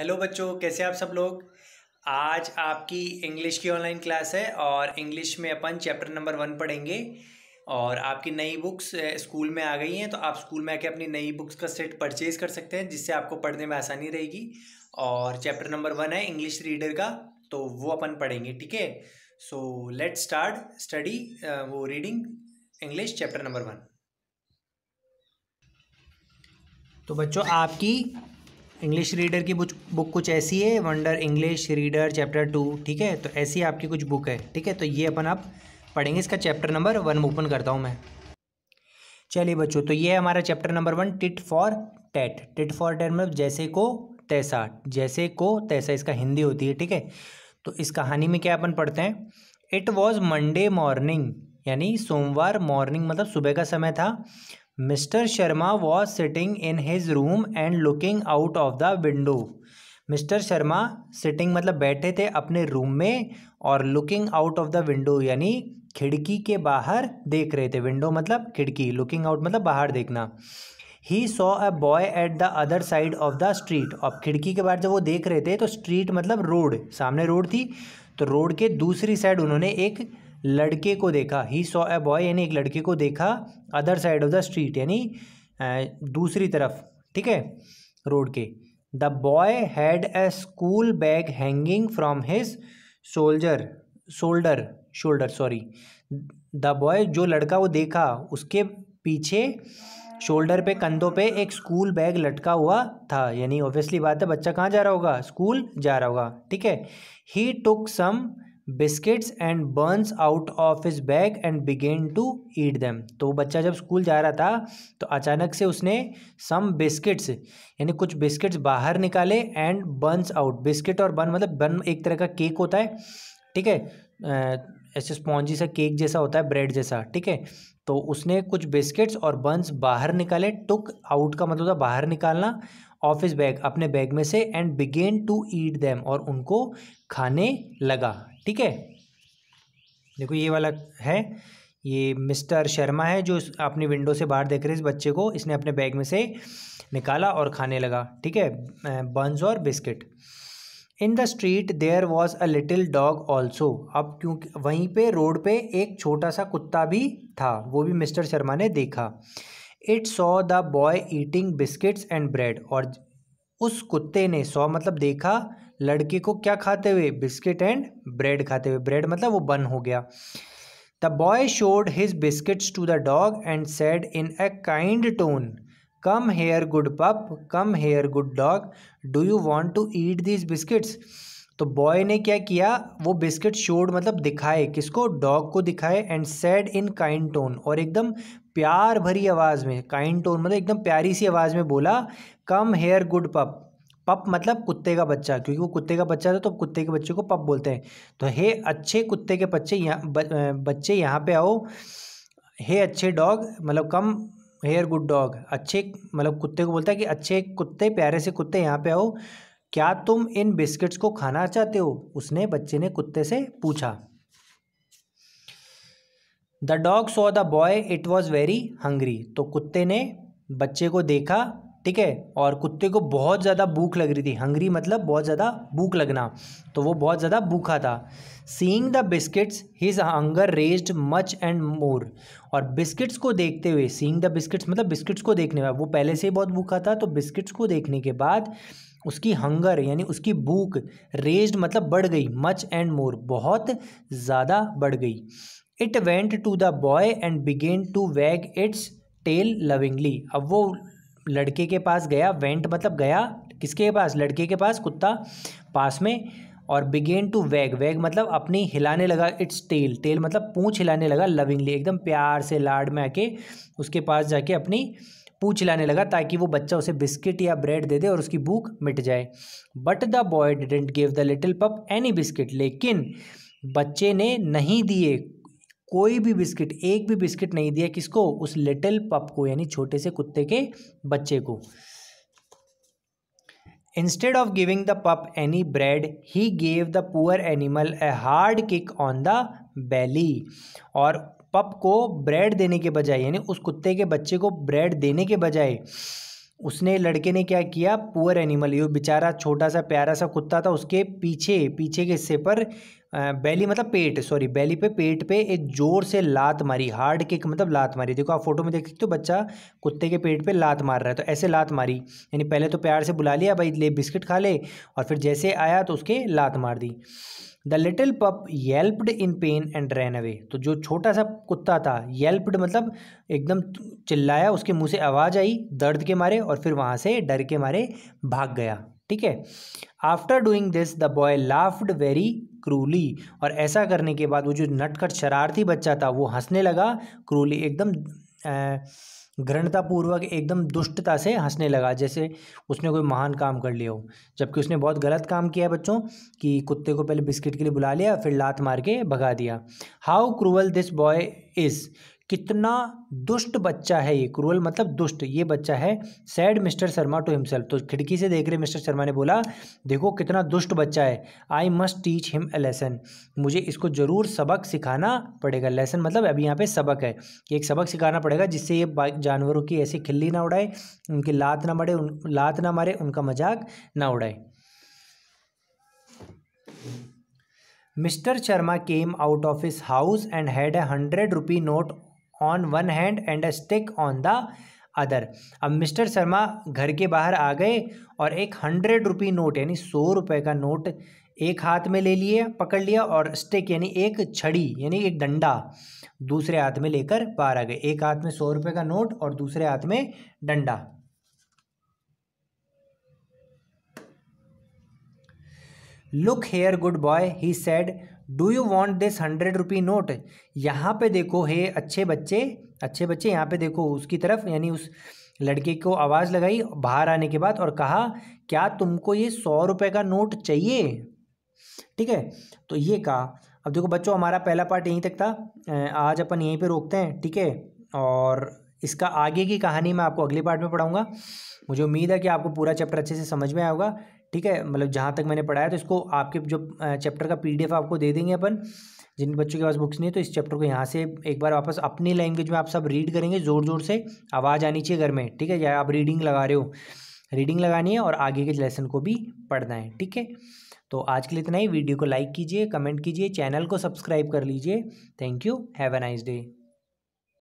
hello बच्चों कैसे आप सब लोग आज आपकी इंग्लिश की ऑनलाइन क्लास है और इंग्लिश में अपन चैप्टर नंबर वन पढ़ेंगे और आपकी नई बुक्स स्कूल में आ गई हैं तो आप स्कूल में आके अपनी नई बुक्स का सेट परचेज कर सकते हैं जिससे आपको पढ़ने में आसानी रहेगी और चैप्टर नंबर वन है इंग्लिश रीडर का तो वो अपन पढ़ेंगे ठीक है सो लेट स्टार्ट स्टडी वो reading English chapter number one तो बच्चों आपकी इंग्लिश रीडर की बुक कुछ ऐसी है wonder English reader chapter two ठीक है तो ऐसी आपकी कुछ बुक है ठीक है तो ये अपन आप पढ़ेंगे इसका चैप्टर नंबर वन ओपन करता हूँ मैं चलिए बच्चों तो ये है हमारा chapter number one tit for tat tit for tat मतलब जैसे को तैसा जैसे को तैसा इसका हिंदी होती है ठीक है तो इस कहानी में क्या अपन पढ़ते हैं इट वॉज मंडे मॉर्निंग यानी सोमवार मॉर्निंग मतलब सुबह का समय था mister Sharma was sitting in his room and looking out of the window mister Sharma sitting मतलब बैठे थे अपने रूम में और looking out of the window यानी खिड़की के बाहर देख रहे थे विंडो मतलब खिड़की लुकिंग आउट मतलब बाहर देखना he saw a boy at the other side of the street अब खिड़की के बाहर जब वो देख रहे थे तो स्ट्रीट मतलब रोड सामने रोड थी तो रोड के दूसरी साइड उन्होंने एक लड़के को देखा ही सॉ ए बॉय यानी एक लड़के को देखा other side of the street यानी दूसरी तरफ ठीक है रोड के the boy had a school bag hanging from his shoulder shoulder shoulder sorry the boy जो लड़का वो देखा उसके पीछे शोल्डर पे कंधों पे एक स्कूल बैग लटका हुआ था यानी ऑब्वियसली बात है बच्चा कहाँ जा रहा होगा स्कूल जा रहा होगा ठीक है he took some biscuits and buns out of his bag and began to eat them तो बच्चा जब स्कूल जा रहा था तो अचानक से उसने सम बिस्किट्स यानी कुछ बिस्किट्स बाहर निकाले एंड बर्न्स आउट बिस्किट और बर्न मतलब बर्न एक तरह का केक होता है ठीक है ऐसे स्पॉन्जी सा केक जैसा होता है ब्रेड जैसा ठीक है तो उसने कुछ बिस्किट्स और बर्न्स बाहर निकाले टुक आउट का मतलब था बाहर निकालना ऑफिस बैग अपने बैग में से and began to eat them और उनको खाने लगा ठीक है देखो ये वाला है ये मिस्टर शर्मा है जो अपनी विंडो से बाहर देख रहे इस बच्चे को इसने अपने बैग में से निकाला और खाने लगा ठीक है बंस और biscuit in the street there was a little dog also अब क्योंकि वहीं पे रोड पे एक छोटा सा कुत्ता भी था वो भी मिस्टर शर्मा ने देखा it saw the boy eating biscuits and bread और उस कुत्ते ने सॉ मतलब देखा लड़के को क्या खाते हुए बिस्किट एंड ब्रेड खाते हुए ब्रेड मतलब वो बन हो गया the boy showed his biscuits to the dog and said in a kind tone come here good pup come here good dog do you want to eat these biscuits तो boy ने क्या किया वो biscuit showed मतलब दिखाए किसको dog को दिखाए and said in kind tone और एकदम प्यार भरी आवाज़ में काइंड टोन मतलब एकदम प्यारी सी आवाज़ में बोला कम हेयर गुड पप पप मतलब कुत्ते का बच्चा क्योंकि वो कुत्ते का बच्चा था तो कुत्ते के बच्चे को पप बोलते हैं तो हे अच्छे कुत्ते के बच्चे यहाँ बच्चे यहाँ पे आओ हे अच्छे डॉग मतलब कम हेयर गुड डॉग अच्छे मतलब कुत्ते को बोलता है कि अच्छे कुत्ते प्यारे से कुत्ते यहाँ पे आओ क्या तुम इन बिस्किट्स को खाना चाहते हो उसने बच्चे ने कुत्ते से पूछा the dog saw the boy it was very hungry तो कुत्ते ने बच्चे को देखा ठीक है और कुत्ते को बहुत ज़्यादा भूख लग रही थी हंगरी मतलब बहुत ज़्यादा भूख लगना तो वो बहुत ज़्यादा भूखा था seeing the biscuits his hunger raised much and more और बिस्किट्स को देखते हुए सीइंग द बिस्किट्स मतलब बिस्किट्स को देखने में वो पहले से ही बहुत भूखा था तो बिस्किट्स को देखने के बाद उसकी हंगर यानी उसकी भूख रेज्ड मतलब बढ़ गई मच एंड मोर बहुत ज़्यादा बढ़ गई it went to the boy and began to wag its tail lovingly अब वो लड़के के पास गया वेंट मतलब गया किसके पास लड़के के पास कुत्ता पास में और बिगेन टू वैग वैग मतलब अपनी हिलाने लगा इट्स टेल टेल मतलब पूँछ हिलाने लगा लविंगली एकदम प्यार से लाड में आके उसके पास जाके अपनी पूछ लाने लगा ताकि वो बच्चा उसे बिस्किट या ब्रेड दे दे और उसकी भूख मिट जाए but the boy didn't give the little pup any biscuit लेकिन बच्चे ने नहीं दिए कोई भी बिस्किट एक भी बिस्किट नहीं दिया किसको उस लिटिल पप को यानी छोटे से कुत्ते के बच्चे को instead of giving the pup any bread he gave the poor animal a hard kick on the belly और पप को ब्रेड देने के बजाय यानी उस कुत्ते के बच्चे को ब्रेड देने के बजाय उसने लड़के ने क्या किया पुअर एनिमल ये बेचारा छोटा सा प्यारा सा कुत्ता था उसके पीछे पीछे के हिस्से पर बैली मतलब पेट सॉरी बैली पे पेट पे एक जोर से लात मारी हार्ड किक मतलब लात मारी देखो आप फोटो में देख सकते हो बच्चा कुत्ते के पेट पे लात मार रहा है तो ऐसे लात मारी यानी पहले तो प्यार से बुला लिया भाई ले बिस्किट खा ले और फिर जैसे आया तो उसके लात मार दी the little pup yelped in pain and ran away तो जो छोटा सा कुत्ता था येल्प्ड मतलब एकदम चिल्लाया उसके मुँह से आवाज़ आई दर्द के मारे और फिर वहाँ से डर के मारे भाग गया ठीक है after doing this the boy laughed very cruelly और ऐसा करने के बाद वो जो नटखट शरारती बच्चा था वो हंसने लगा क्रूली एकदम घृणतापूर्वक एकदम दुष्टता से हंसने लगा जैसे उसने कोई महान काम कर लिया हो जबकि उसने बहुत गलत काम किया है बच्चों कि कुत्ते को पहले बिस्किट के लिए बुला लिया फिर लात मार के भगा दिया how cruel this boy is कितना दुष्ट बच्चा है ये क्रूअल मतलब दुष्ट ये बच्चा है said mister Sharma to himself तो खिड़की से देख रहे मिस्टर शर्मा ने बोला देखो कितना दुष्ट बच्चा है I must teach him a lesson मुझे इसको ज़रूर सबक सिखाना पड़ेगा लेसन मतलब अभी यहाँ पे सबक है एक सबक सिखाना पड़ेगा जिससे ये जानवरों की ऐसी खिल्ली ना उड़ाए उनकी लात ना मरे उन लात ना मारे उनका मजाक ना उड़ाए mister Sharma came out of his house and had a hundred rupee note on one hand and a stick on the other अब मिस्टर शर्मा घर के बाहर आ गए और एक हंड्रेड रुपी नोट यानी सौ रुपये का नोट एक हाथ में ले लिए पकड़ लिया और स्टिक यानी एक छड़ी यानी एक डंडा दूसरे हाथ में लेकर बाहर आ गए एक हाथ में सौ रुपये का नोट और दूसरे हाथ में डंडा look here good boy he said do you want this hundred rupee note यहाँ पे देखो हे अच्छे बच्चे अच्छे बच्चे यहाँ पे देखो उसकी तरफ यानी उस लड़के को आवाज़ लगाई बाहर आने के बाद और कहा क्या तुमको ये सौ रुपये का नोट चाहिए ठीक है तो ये कहा अब देखो बच्चों हमारा पहला पार्ट यहीं तक था आज अपन यहीं पे रोकते हैं ठीक है और इसका आगे की कहानी मैं आपको अगले पार्ट में पढ़ाऊँगा मुझे उम्मीद है कि आपको पूरा चैप्टर अच्छे से समझ में आएगा ठीक है मतलब जहाँ तक मैंने पढ़ाया तो इसको आपके जो चैप्टर का पीडीएफ आपको दे देंगे अपन जिन बच्चों के पास बुक्स नहीं है तो इस चैप्टर को यहाँ से एक बार वापस अपनी लैंग्वेज में आप सब रीड करेंगे ज़ोर ज़ोर से आवाज़ आनी चाहिए घर में ठीक है या आप रीडिंग लगा रहे हो रीडिंग लगानी है और आगे के लेसन को भी पढ़ना है ठीक है तो आज के लिए इतना ही वीडियो को लाइक कीजिए कमेंट कीजिए चैनल को सब्सक्राइब कर लीजिए thank you have a nice day